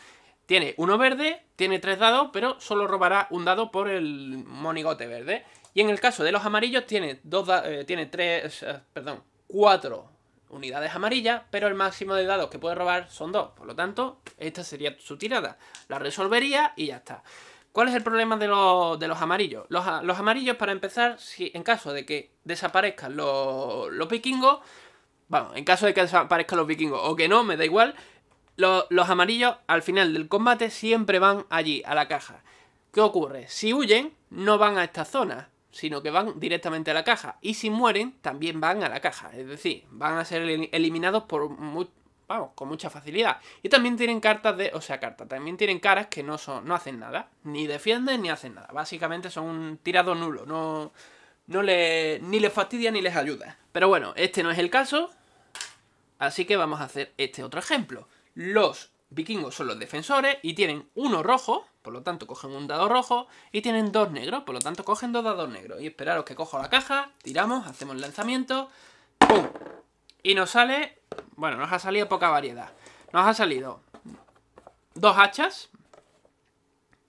Tiene uno verde, tiene tres dados, pero solo robará un dado por el monigote verde. Y en el caso de los amarillos tiene, dos eh, tiene tres, eh, perdón, cuatro unidades amarillas, pero el máximo de dados que puede robar son dos. Por lo tanto, esta sería su tirada. La resolvería y ya está. ¿Cuál es el problema de los, de los amarillos? Los, amarillos, para empezar, si en caso de que desaparezcan los, los vikingos, bueno, en caso de que desaparezcan los vikingos o que no, me da igual. Los, amarillos al final del combate siempre van allí, a la caja. ¿Qué ocurre? Si huyen, no van a esta zona, sino que van directamente a la caja. Y si mueren, también van a la caja. Es decir, van a ser eliminados por con mucha facilidad. Y también tienen cartas de. O sea, cartas. También tienen caras que no son. no hacen nada. Ni defienden ni hacen nada. Básicamente son un tirado nulo. No. No le. ni les fastidia ni les ayuda. Pero bueno, este no es el caso. Así que vamos a hacer este otro ejemplo. Los vikingos son los defensores y tienen uno rojo, por lo tanto cogen un dado rojo, y tienen dos negros, por lo tanto cogen dos dados negros. Y esperaros que cojo la caja, tiramos, hacemos el lanzamiento, ¡pum! Y nos sale, bueno, nos ha salido poca variedad. Nos ha salido dos hachas,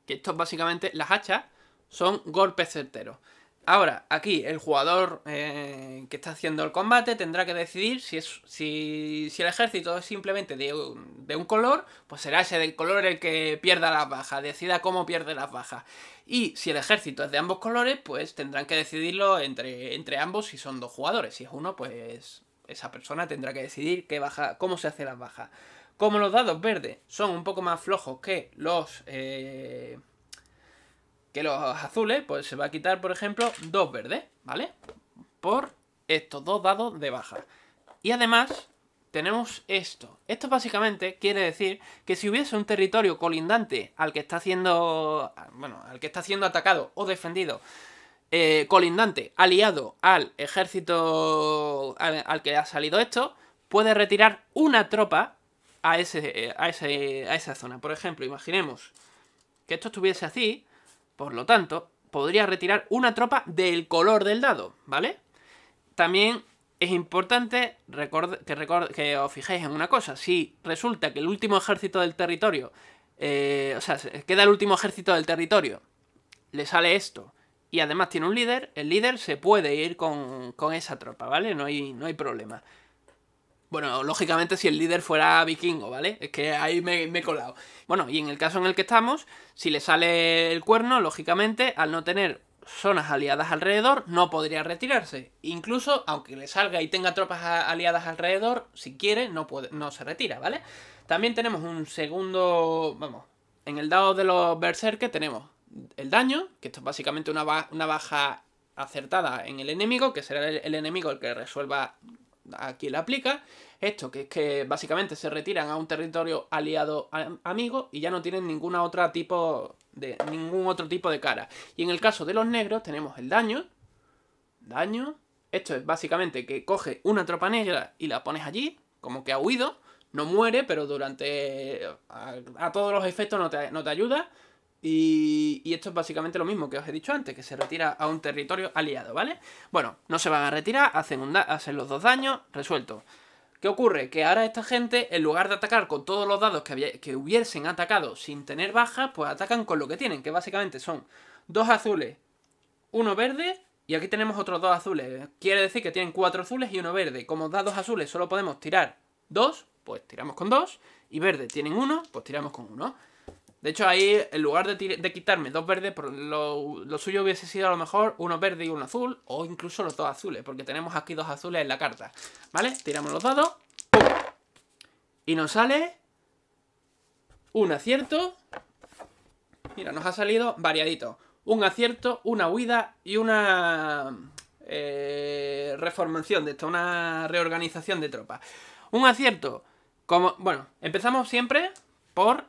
que esto básicamente, las hachas son golpes certeros. Ahora, aquí el jugador eh, que está haciendo el combate tendrá que decidir si, es, si, el ejército es simplemente de un, de un, color, pues será ese del color el que pierda las bajas, decida cómo pierde las bajas. Y si el ejército es de ambos colores, pues tendrán que decidirlo entre, entre ambos si son dos jugadores. Si es uno, pues esa persona tendrá que decidir qué baja, cómo se hace las bajas. Como los dados verdes son un poco más flojos que los... Eh, los azules, pues se va a quitar, por ejemplo, dos verdes, ¿vale? Por estos dos dados de baja. Y además, tenemos esto. Esto básicamente quiere decir que si hubiese un territorio colindante al que está siendo. Bueno, al que está siendo atacado o defendido. Eh, colindante, aliado al ejército al, que ha salido esto, puede retirar una tropa a, ese, eh, a, ese, a esa zona. Por ejemplo, imaginemos que esto estuviese así, por lo tanto, podría retirar una tropa del color del dado, ¿vale? También es importante que, que, os fijéis en una cosa. Si resulta que el último ejército del territorio, eh, o sea, queda el último ejército del territorio, le sale esto, y además tiene un líder, el líder se puede ir con, esa tropa, ¿vale? hay, no hay problema. Bueno, lógicamente si el líder fuera vikingo, ¿vale? Es que ahí me, he colado. Bueno, y en el caso en el que estamos, si le sale el cuerno, lógicamente, al no tener zonas aliadas alrededor, no podría retirarse. Incluso, aunque le salga y tenga tropas aliadas alrededor, si quiere, no, no se retira, ¿vale? También tenemos un segundo... Vamos, en el dado de los berserker tenemos el daño, que esto es básicamente una, baja acertada en el enemigo, que será el enemigo el que resuelva aquí la aplica. Esto que es que básicamente se retiran a un territorio aliado amigo y ya no tienen ninguna otra tipo de ningún otro tipo de cara. Y en el caso de los negros tenemos el daño, daño. Esto es básicamente que coge una tropa negra y la pones allí, como que ha huido, no muere, pero durante a, todos los efectos no te, no te ayuda. Y, esto es básicamente lo mismo que os he dicho antes, que se retira a un territorio aliado, ¿vale? Bueno, no se van a retirar, hacen, los dos daños, resuelto. ¿Qué ocurre? Que ahora esta gente, en lugar de atacar con todos los dados que, que hubiesen atacado sin tener bajas, pues atacan con lo que tienen, que básicamente son dos azules, uno verde y aquí tenemos otros dos azules. Quiere decir que tienen cuatro azules y uno verde. Como dados azules solo podemos tirar dos, pues tiramos con dos. Y verde tienen uno, pues tiramos con uno. De hecho, ahí, en lugar de, quitarme dos verdes, lo, lo, suyo hubiese sido a lo mejor uno verde y uno azul, o incluso los dos azules, porque tenemos aquí dos azules en la carta. ¿Vale? Tiramos los dados. Y nos sale un acierto. Mira, nos ha salido variadito. Un acierto, una huida y una eh, reformación de esto, una reorganización de tropas. Un acierto, como... Bueno, empezamos siempre por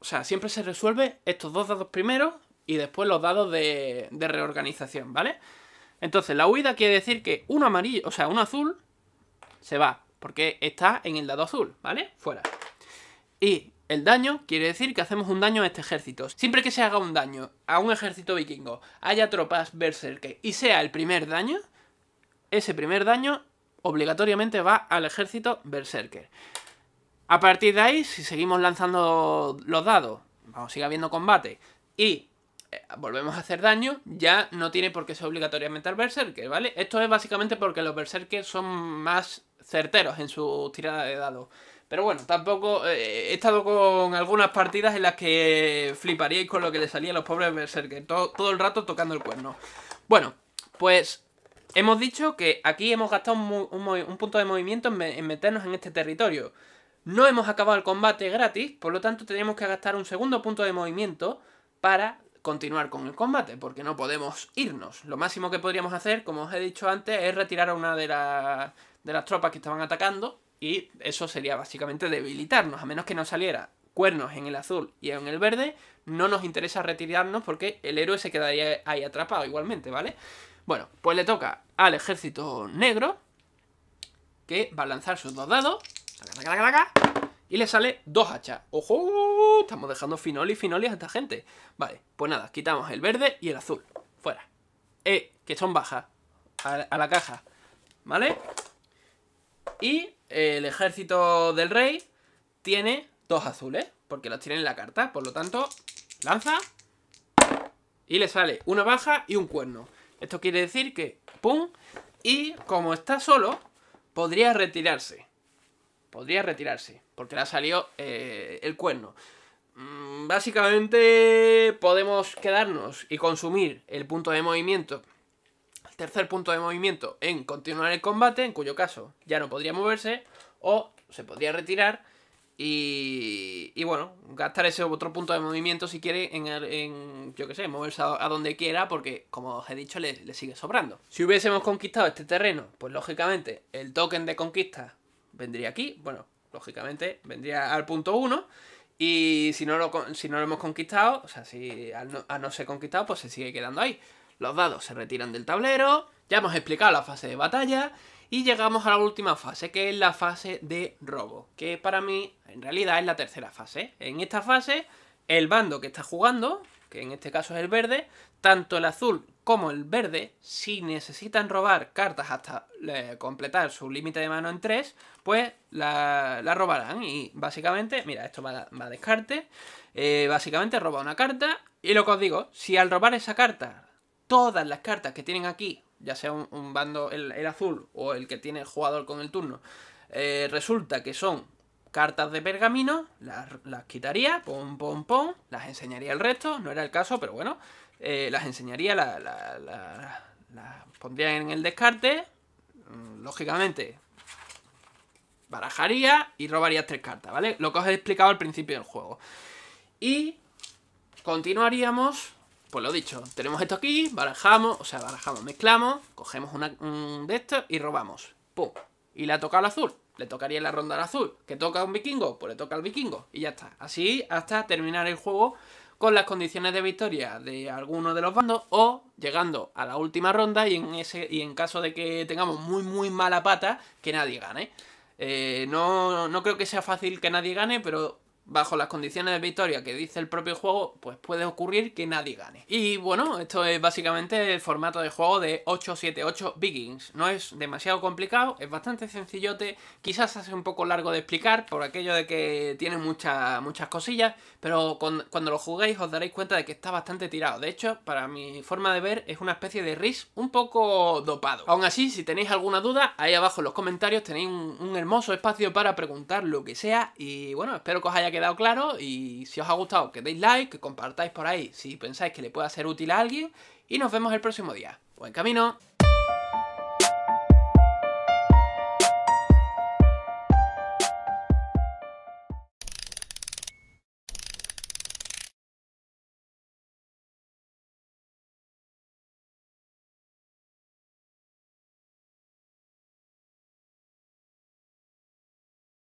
o sea, siempre se resuelve estos dos dados primero y después los dados de, reorganización, ¿vale? Entonces, la huida quiere decir que un amarillo, o sea, un azul, se va, porque está en el dado azul, ¿vale? Fuera. Y el daño quiere decir que hacemos un daño a este ejército. Siempre que se haga un daño a un ejército vikingo, haya tropas berserker y sea el primer daño, ese primer daño obligatoriamente va al ejército berserker. A partir de ahí, si seguimos lanzando los dados, vamos, sigue habiendo combate y eh, volvemos a hacer daño, ya no tiene por qué ser obligatoriamente al berserker, ¿vale? Esto es básicamente porque los berserkers son más certeros en su tirada de dados. Pero bueno, tampoco eh, he estado con algunas partidas en las que fliparíais con lo que le salía a los pobres berserkers, todo, el rato tocando el cuerno. Bueno, pues hemos dicho que aquí hemos gastado un, punto de movimiento en meternos en este territorio. No hemos acabado el combate gratis, por lo tanto tenemos que gastar un segundo punto de movimiento para continuar con el combate, porque no podemos irnos. Lo máximo que podríamos hacer, como os he dicho antes, es retirar a una de, de las tropas que estaban atacando y eso sería básicamente debilitarnos, a menos que nos saliera cuernos en el azul y en el verde, no nos interesa retirarnos porque el héroe se quedaría ahí atrapado igualmente, ¿vale? Bueno, pues le toca al ejército negro, que va a lanzar sus dos dados. Y le sale dos hachas. ¡Ojo! Estamos dejando y finoli a esta gente. Vale, pues nada, quitamos el verde y el azul. Fuera. Eh, que son bajas. A, la caja. ¿Vale? Y el ejército del rey tiene dos azules. Porque los tiene en la carta. Por lo tanto, lanza. Y le sale una baja y un cuerno. Esto quiere decir que... ¡Pum! Y como está solo, podría retirarse podría retirarse, porque le ha salido eh, el cuerno. Mm, básicamente podemos quedarnos y consumir el punto de movimiento, el tercer punto de movimiento, en continuar el combate, en cuyo caso ya no podría moverse, o se podría retirar y, bueno, gastar ese otro punto de movimiento si quiere en, en yo que sé, moverse a, donde quiera porque, como os he dicho, le, le sigue sobrando. Si hubiésemos conquistado este terreno, pues lógicamente el token de conquista vendría aquí, bueno, lógicamente vendría al punto 1 y si no, lo, si no lo hemos conquistado, o sea, si no, a no ser conquistado, pues se sigue quedando ahí. Los dados se retiran del tablero, ya hemos explicado la fase de batalla y llegamos a la última fase, que es la fase de robo, que para mí en realidad es la tercera fase. En esta fase, el bando que está jugando, que en este caso es el verde, tanto el azul como el verde, si necesitan robar cartas hasta eh, completar su límite de mano en 3, pues la, robarán. Y básicamente, mira, esto va a, va descarte. Eh, básicamente roba una carta. Y lo que os digo, si al robar esa carta, todas las cartas que tienen aquí, ya sea un, bando, el, azul o el que tiene el jugador con el turno, eh, resulta que son cartas de pergamino, las, las quitaría, pom, pom, pom, las enseñaría el resto, no era el caso, pero bueno, eh, las enseñaría, las pondría en el descarte, mm, lógicamente barajaría y robaría tres cartas, ¿vale? Lo que os he explicado al principio del juego. Y continuaríamos, pues lo dicho, tenemos esto aquí, barajamos, o sea, barajamos, mezclamos, cogemos una, de estos y robamos. ¡Pum! Y le ha tocado al azul, le tocaría la ronda al azul. ¿Que toca un vikingo? Pues le toca al vikingo y ya está. Así hasta terminar el juego con las condiciones de victoria de alguno de los bandos o llegando a la última ronda y en, ese, y en caso de que tengamos muy muy mala pata, que nadie gane. Eh, no creo que sea fácil que nadie gane, pero bajo las condiciones de victoria que dice el propio juego, pues puede ocurrir que nadie gane. Y bueno, esto es básicamente el formato de juego de 878 Begins, No es demasiado complicado, es bastante sencillote, quizás hace un poco largo de explicar por aquello de que tiene muchas muchas cosillas, pero cuando lo juguéis os daréis cuenta de que está bastante tirado. De hecho, para mi forma de ver, es una especie de RIS un poco dopado. Aún así, si tenéis alguna duda, ahí abajo en los comentarios tenéis un, un hermoso espacio para preguntar lo que sea y bueno, espero que os haya quedado quedado claro y si os ha gustado que deis like, que compartáis por ahí si pensáis que le pueda ser útil a alguien y nos vemos el próximo día. Buen camino.